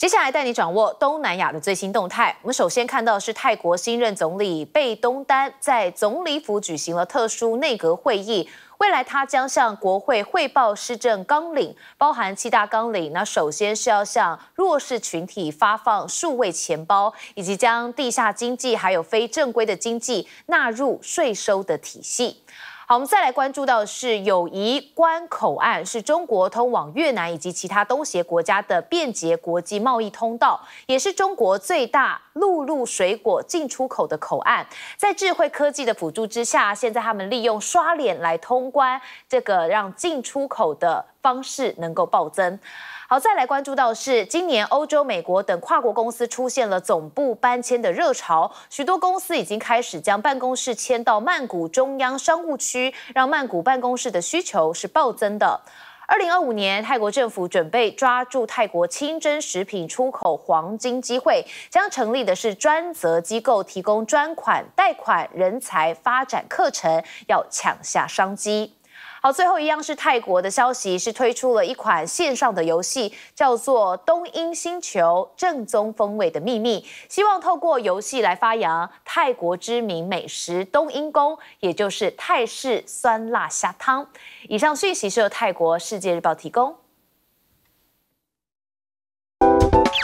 接下来带你掌握东南亚的最新动态。我们首先看到是泰国新任总理贝东丹在总理府举行了特殊内阁会议，未来他将向国会汇报施政纲领，包含七大纲领。那首先是要向弱势群体发放数位钱包，以及将地下经济还有非正规的经济纳入税收的体系。好，我们再来关注到是友谊关口岸，是中国通往越南以及其他东协国家的便捷国际贸易通道，也是中国最大陆路水果进出口的口岸。在智慧科技的辅助之下，现在他们利用刷脸来通关，这个让进出口的。方式能够暴增。好，再来关注到是今年欧洲、美国等跨国公司出现了总部搬迁的热潮，许多公司已经开始将办公室迁到曼谷中央商务区，让曼谷办公室的需求是暴增的。二零二五年，泰国政府准备抓住泰国清真食品出口黄金机会，将成立的是专责机构，提供专款、贷款、人才发展课程，要抢下商机。好，最后一样是泰国的消息，是推出了一款线上的游戏，叫做《冬阴星球正宗风味的秘密》，希望透过游戏来发扬泰国知名美食冬阴功，也就是泰式酸辣虾汤。以上讯息是由泰国世界日报提供。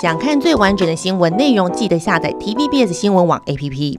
想看最完整的新闻内容，记得下载 TVBS 新闻网 APP。